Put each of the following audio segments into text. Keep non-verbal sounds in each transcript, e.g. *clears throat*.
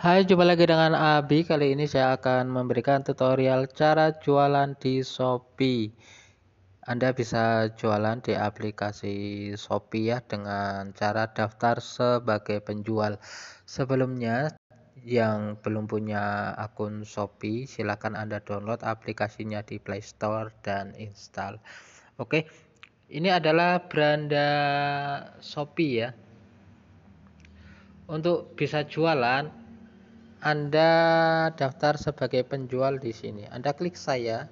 Hai, jumpa lagi dengan Abi. Kali ini saya akan memberikan tutorial cara jualan di Shopee. Anda bisa jualan di aplikasi Shopee ya dengan cara daftar sebagai penjual. Sebelumnya yang belum punya akun Shopee, silakan Anda download aplikasinya di Play Store dan install. Oke. Ini adalah beranda Shopee ya. Untuk bisa jualan anda daftar sebagai penjual di sini. Anda klik saya.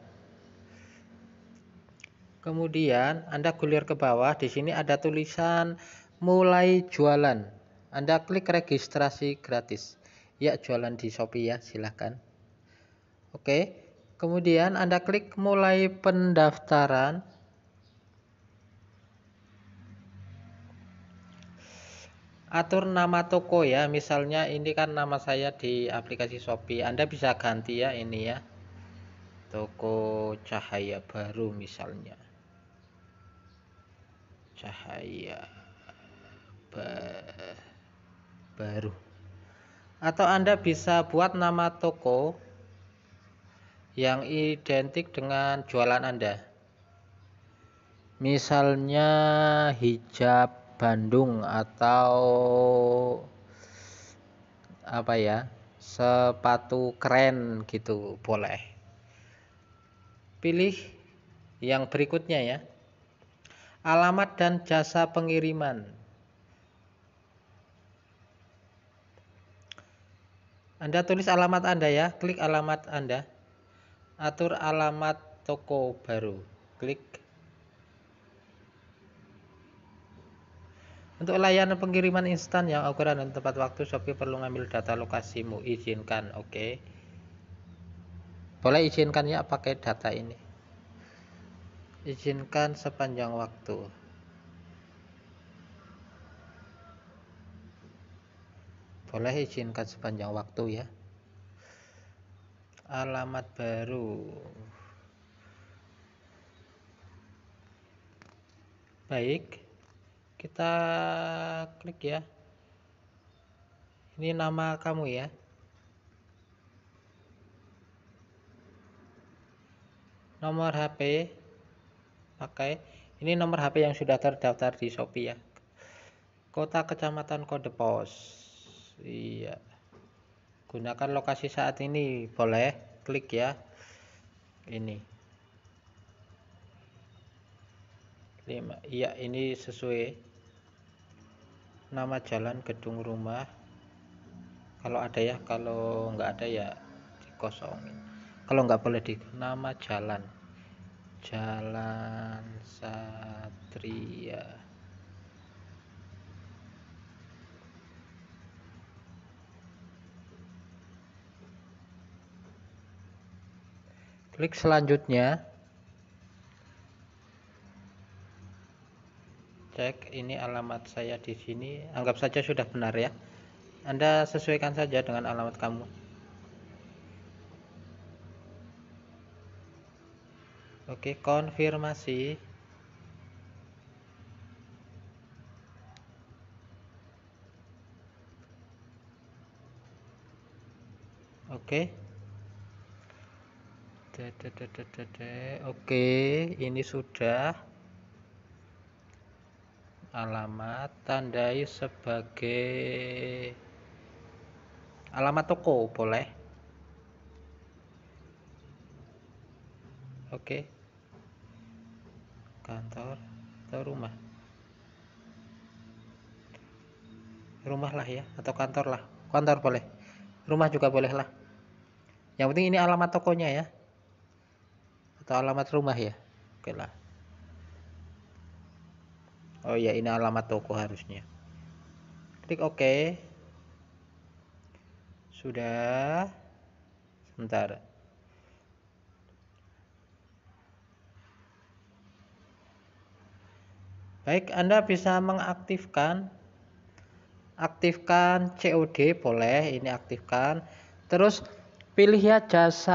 Kemudian Anda gulir ke bawah, di sini ada tulisan mulai jualan. Anda klik registrasi gratis. Ya, jualan di Shopee ya, silahkan. Oke. Kemudian Anda klik mulai pendaftaran. atur nama toko ya misalnya ini kan nama saya di aplikasi Shopee Anda bisa ganti ya ini ya toko cahaya baru misalnya cahaya ba baru atau Anda bisa buat nama toko yang identik dengan jualan Anda misalnya hijab Bandung atau apa ya sepatu keren gitu boleh pilih yang berikutnya ya alamat dan jasa pengiriman Anda tulis alamat Anda ya klik alamat Anda atur alamat toko baru klik Untuk layanan pengiriman instan yang ukuran dan tepat waktu, Shopee perlu ngambil data lokasimu. Izinkan, oke. Okay. Boleh izinkan ya pakai data ini. Izinkan sepanjang waktu. Boleh izinkan sepanjang waktu ya. Alamat baru. Baik kita klik ya ini nama kamu ya nomor HP pakai ini nomor HP yang sudah terdaftar di Shopee ya kota kecamatan kode pos iya gunakan lokasi saat ini boleh klik ya ini lima iya ini sesuai nama jalan gedung rumah kalau ada ya kalau nggak ada ya dikosongin kalau nggak boleh di nama jalan Jalan Satria klik selanjutnya cek ini alamat saya di sini anggap saja sudah benar ya Anda sesuaikan saja dengan alamat kamu Oke konfirmasi Oke Oke, ini sudah alamat tandai sebagai alamat toko boleh oke kantor atau rumah rumah lah ya atau kantor lah kantor boleh rumah juga boleh lah yang penting ini alamat tokonya ya atau alamat rumah ya oke lah oh ya ini alamat toko harusnya klik ok sudah sebentar baik Anda bisa mengaktifkan aktifkan COD boleh ini aktifkan terus pilih ya jasa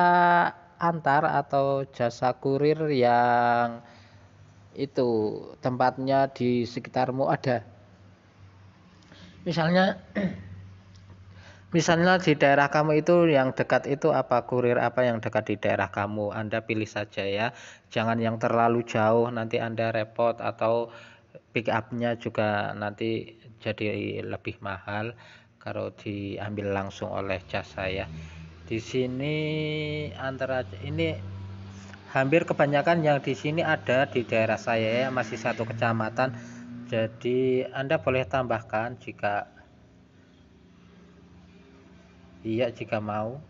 antar atau jasa kurir yang itu tempatnya di sekitarmu ada misalnya *clears throat* misalnya di daerah kamu itu yang dekat itu apa kurir apa yang dekat di daerah kamu Anda pilih saja ya jangan yang terlalu jauh nanti Anda repot atau pick upnya juga nanti jadi lebih mahal kalau diambil langsung oleh jasa ya di sini antara ini hampir kebanyakan yang di sini ada di daerah saya ya, masih satu kecamatan. Jadi Anda boleh tambahkan jika iya jika mau.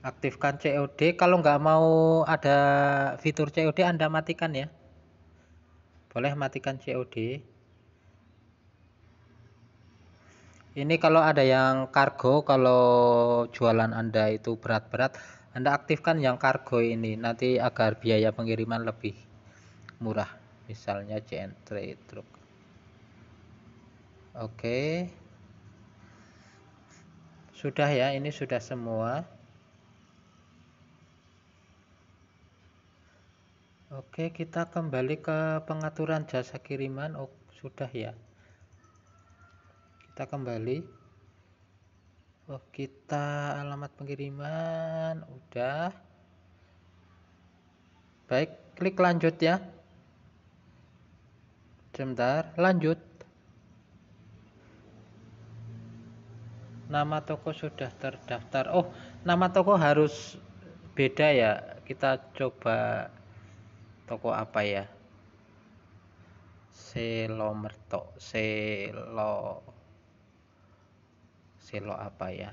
Aktifkan COD kalau nggak mau ada fitur COD Anda matikan ya. Boleh matikan COD. Ini kalau ada yang kargo kalau jualan Anda itu berat-berat anda aktifkan yang kargo ini nanti agar biaya pengiriman lebih murah. Misalnya CN Trade Truck. Oke. Sudah ya, ini sudah semua. Oke, kita kembali ke pengaturan jasa kiriman. Oh, sudah ya. Kita kembali oh, kita alamat pengiriman udah baik klik lanjut ya sebentar lanjut nama toko sudah terdaftar oh nama toko harus beda ya kita coba toko apa ya Selomerto Selo selo apa ya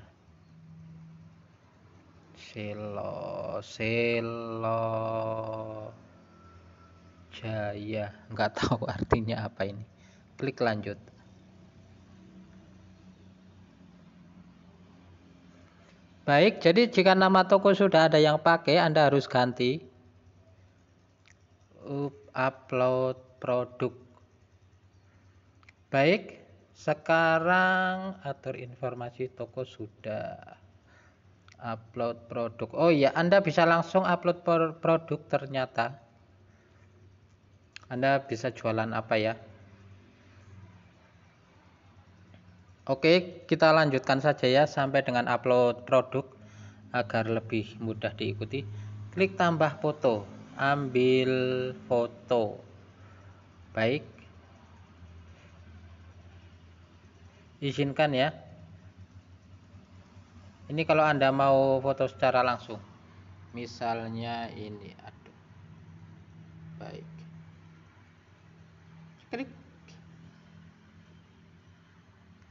Silo, silo jaya nggak tahu artinya apa ini klik lanjut Baik, jadi jika nama toko sudah ada yang pakai, Anda harus ganti. upload produk. Baik, sekarang atur informasi toko sudah upload produk oh ya Anda bisa langsung upload produk ternyata Anda bisa jualan apa ya Oke kita lanjutkan saja ya sampai dengan upload produk agar lebih mudah diikuti klik tambah foto ambil foto baik izinkan ya ini kalau anda mau foto secara langsung misalnya ini aduh baik klik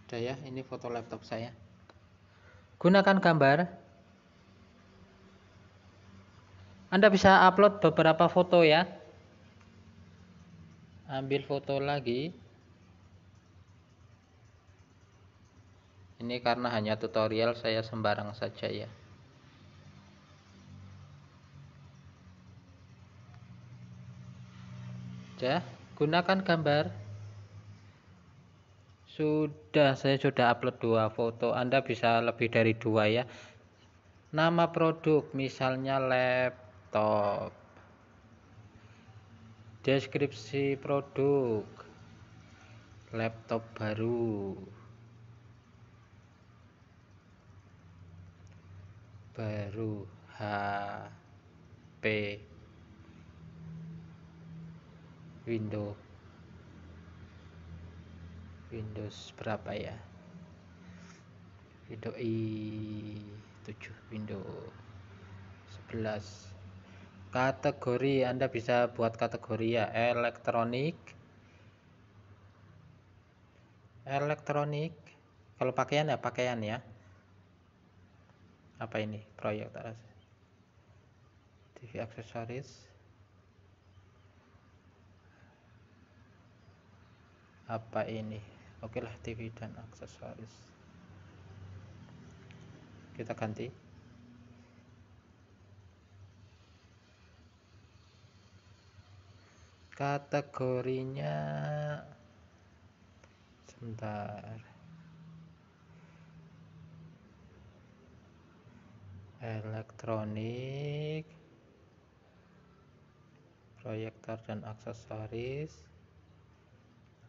udah ya ini foto laptop saya gunakan gambar anda bisa upload beberapa foto ya ambil foto lagi Ini karena hanya tutorial saya sembarang saja ya. Sudah, gunakan gambar. Sudah, saya sudah upload dua foto. Anda bisa lebih dari dua ya. Nama produk, misalnya laptop. Deskripsi produk, laptop baru. baru HP Windows Windows berapa ya Windows i7 Windows 11 kategori Anda bisa buat kategori ya elektronik elektronik kalau pakaian ya pakaian ya apa ini proyek tak rasa TV aksesoris apa ini oke lah TV dan aksesoris kita ganti kategorinya sebentar elektronik proyektor dan aksesoris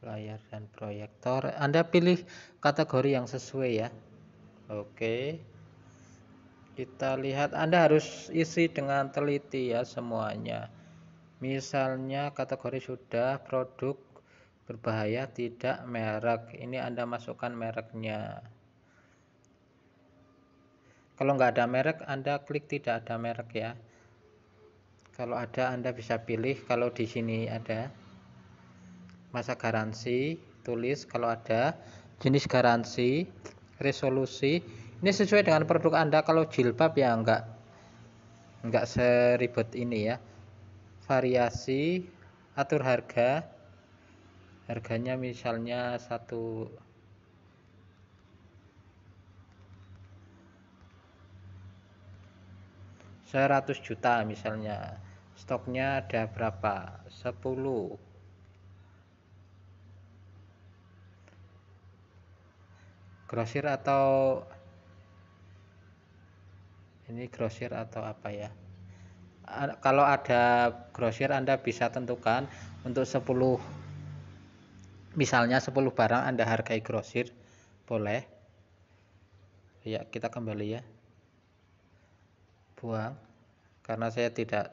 layar dan proyektor Anda pilih kategori yang sesuai ya Oke kita lihat Anda harus isi dengan teliti ya semuanya misalnya kategori sudah produk berbahaya tidak merek ini Anda masukkan mereknya kalau nggak ada merek Anda klik tidak ada merek ya kalau ada Anda bisa pilih kalau di sini ada masa garansi tulis kalau ada jenis garansi resolusi ini sesuai dengan produk Anda kalau jilbab ya enggak enggak seribet ini ya variasi atur harga harganya misalnya satu 100 juta misalnya stoknya ada berapa 10 grosir atau ini grosir atau apa ya kalau ada grosir Anda bisa tentukan untuk 10 misalnya 10 barang Anda hargai grosir boleh ya kita kembali ya buang karena saya tidak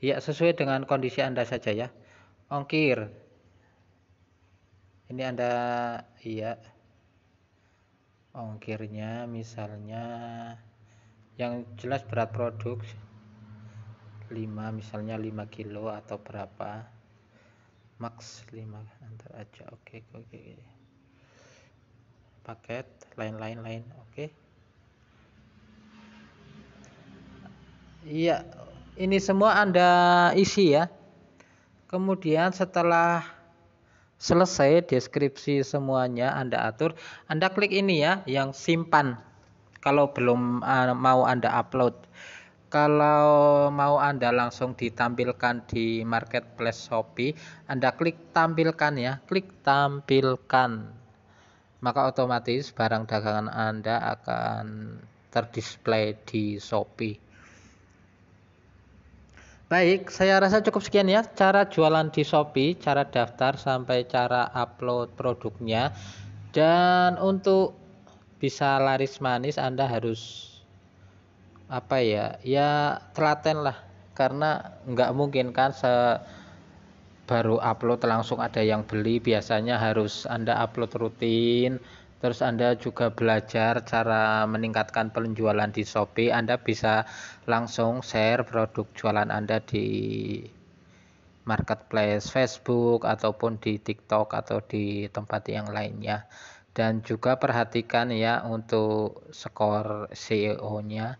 ya sesuai dengan kondisi Anda saja ya ongkir ini Anda iya ongkirnya misalnya yang jelas berat produk 5 misalnya 5 kilo atau berapa max 5 antar aja oke okay, oke okay. paket lain-lain lain oke okay. Iya, ini semua Anda isi ya. Kemudian setelah selesai deskripsi semuanya Anda atur, Anda klik ini ya yang simpan. Kalau belum eh, mau Anda upload. Kalau mau Anda langsung ditampilkan di marketplace Shopee, Anda klik tampilkan ya, klik tampilkan. Maka otomatis barang dagangan Anda akan terdisplay di Shopee. Baik, saya rasa cukup sekian ya cara jualan di Shopee, cara daftar sampai cara upload produknya. Dan untuk bisa laris manis Anda harus apa ya? Ya telaten lah karena nggak mungkin kan se baru upload langsung ada yang beli biasanya harus Anda upload rutin terus Anda juga belajar cara meningkatkan penjualan di Shopee, Anda bisa langsung share produk jualan Anda di marketplace Facebook ataupun di TikTok atau di tempat yang lainnya. Dan juga perhatikan ya untuk skor SEO-nya.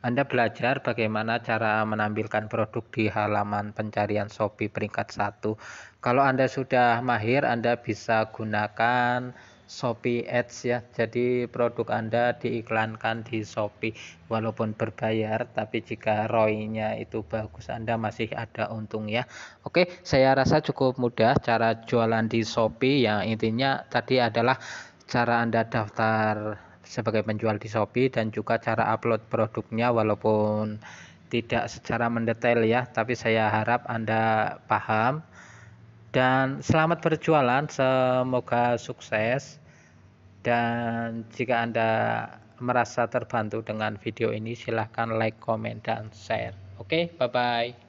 Anda belajar bagaimana cara menampilkan produk di halaman pencarian Shopee peringkat 1. Kalau Anda sudah mahir, Anda bisa gunakan Shopee Ads ya. Jadi produk Anda diiklankan di Shopee walaupun berbayar tapi jika ROI-nya itu bagus Anda masih ada untung ya. Oke, saya rasa cukup mudah cara jualan di Shopee yang intinya tadi adalah cara Anda daftar sebagai penjual di Shopee dan juga cara upload produknya walaupun tidak secara mendetail ya, tapi saya harap Anda paham dan selamat berjualan semoga sukses dan jika anda merasa terbantu dengan video ini silahkan like, comment, dan share oke okay, bye bye